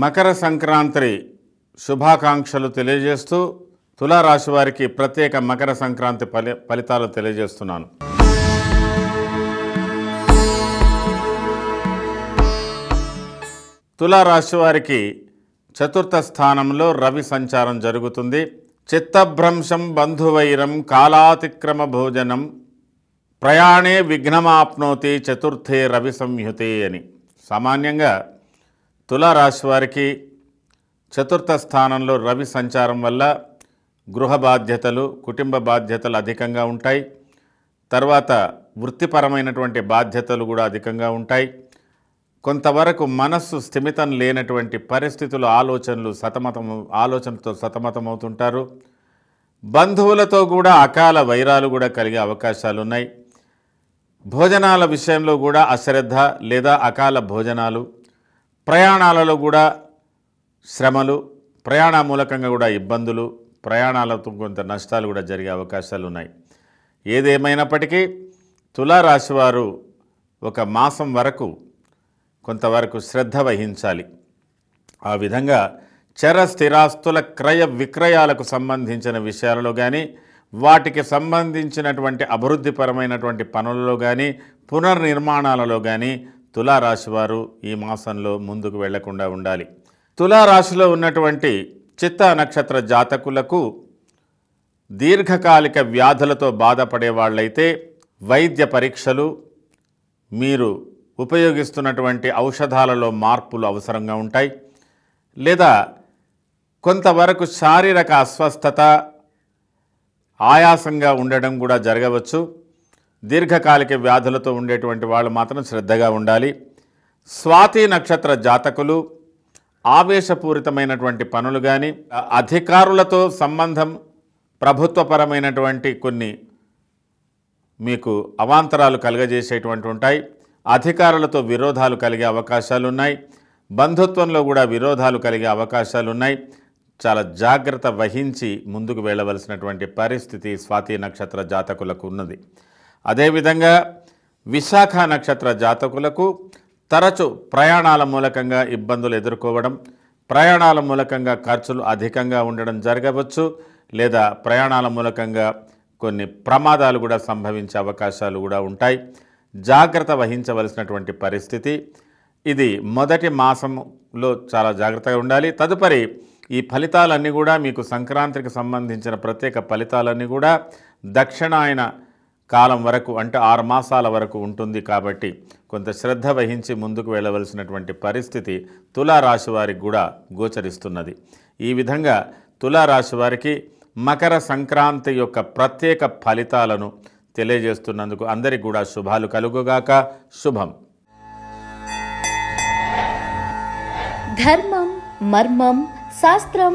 మకర సంక్రాంతి శుభాకాంక్షలు తెలియజేస్తూ తులారాశి వారికి ప్రత్యేక మకర సంక్రాంతి ఫలి ఫలితాలు తెలియజేస్తున్నాను తులారాశి వారికి చతుర్థ స్థానంలో రవి సంచారం జరుగుతుంది చిత్తభ్రంశం బంధువైరం కాలాతిక్రమ భోజనం ప్రయాణే విఘ్నమాప్నోతి చతుర్థే రవి సంయుతే అని సామాన్యంగా తులారాశి వారికి చతుర్థ స్థానంలో రవి సంచారం వల్ల గృహ బాధ్యతలు కుటుంబ బాధ్యతలు అధికంగా ఉంటాయి తర్వాత వృత్తిపరమైనటువంటి బాధ్యతలు కూడా అధికంగా ఉంటాయి కొంతవరకు మనస్సు స్థిమితం లేనటువంటి పరిస్థితులు ఆలోచనలు సతమతము ఆలోచనతో సతమతమవుతుంటారు బంధువులతో కూడా అకాల వైరాలు కూడా కలిగే అవకాశాలు ఉన్నాయి భోజనాల విషయంలో కూడా అశ్రద్ధ లేదా అకాల భోజనాలు ప్రయాణాలలో కూడా శ్రమలు ప్రయాణ మూలకంగా కూడా ఇబ్బందులు ప్రయాణాలతో కొంత నష్టాలు కూడా జరిగే అవకాశాలు ఉన్నాయి ఏదేమైనప్పటికీ తులారాశి వారు ఒక మాసం వరకు కొంతవరకు శ్రద్ధ వహించాలి ఆ విధంగా చర స్థిరాస్తుల క్రయ విక్రయాలకు సంబంధించిన విషయాలలో కానీ వాటికి సంబంధించినటువంటి అభివృద్ధిపరమైనటువంటి పనులలో కానీ పునర్నిర్మాణాలలో కానీ తులారాశి వారు ఈ మాసంలో ముందుకు వెళ్లకుండా ఉండాలి తులారాశిలో ఉన్నటువంటి చిత్త నక్షత్ర జాతకులకు దీర్ఘకాలిక వ్యాధులతో బాధపడే వాళ్ళైతే వైద్య పరీక్షలు మీరు ఉపయోగిస్తున్నటువంటి ఔషధాలలో మార్పులు అవసరంగా ఉంటాయి లేదా కొంతవరకు శారీరక అస్వస్థత ఆయాసంగా ఉండడం కూడా జరగవచ్చు దీర్ఘకాలిక వ్యాధులతో ఉండేటువంటి వాళ్ళు మాత్రం శ్రద్ధగా ఉండాలి స్వాతి నక్షత్ర జాతకులు ఆవేశపూరితమైనటువంటి పనులు కానీ అధికారులతో సంబంధం ప్రభుత్వపరమైనటువంటి కొన్ని మీకు అవాంతరాలు కలుగజేసేటువంటి ఉంటాయి అధికారులతో విరోధాలు కలిగే అవకాశాలు ఉన్నాయి బంధుత్వంలో కూడా విరోధాలు కలిగే అవకాశాలు ఉన్నాయి చాలా జాగ్రత్త వహించి ముందుకు వెళ్ళవలసినటువంటి పరిస్థితి స్వాతి నక్షత్ర జాతకులకు ఉన్నది అదేవిధంగా విశాఖ నక్షత్ర జాతకులకు తరచు ప్రయాణాల మూలకంగా ఇబ్బందులు ఎదుర్కోవడం ప్రయాణాల మూలకంగా ఖర్చులు అధికంగా ఉండడం జరగవచ్చు లేదా ప్రయాణాల మూలకంగా కొన్ని ప్రమాదాలు కూడా సంభవించే అవకాశాలు కూడా ఉంటాయి జాగ్రత్త వహించవలసినటువంటి పరిస్థితి ఇది మొదటి మాసంలో చాలా జాగ్రత్తగా ఉండాలి తదుపరి ఈ ఫలితాలన్నీ కూడా మీకు సంక్రాంతికి సంబంధించిన ప్రత్యేక ఫలితాలన్నీ కూడా దక్షిణాయన కాలం వరకు అంటే ఆరు మాసాల వరకు ఉంటుంది కాబట్టి కొంత శ్రద్ధ వహించి ముందుకు వెళ్ళవలసినటువంటి పరిస్థితి తులారాశి వారికి కూడా గోచరిస్తున్నది ఈ విధంగా తులారాశి వారికి మకర సంక్రాంతి యొక్క ప్రత్యేక ఫలితాలను తెలియజేస్తున్నందుకు అందరికి కూడా శుభాలు కలుగుగాక శుభం ధర్మం మర్మం శాస్త్రం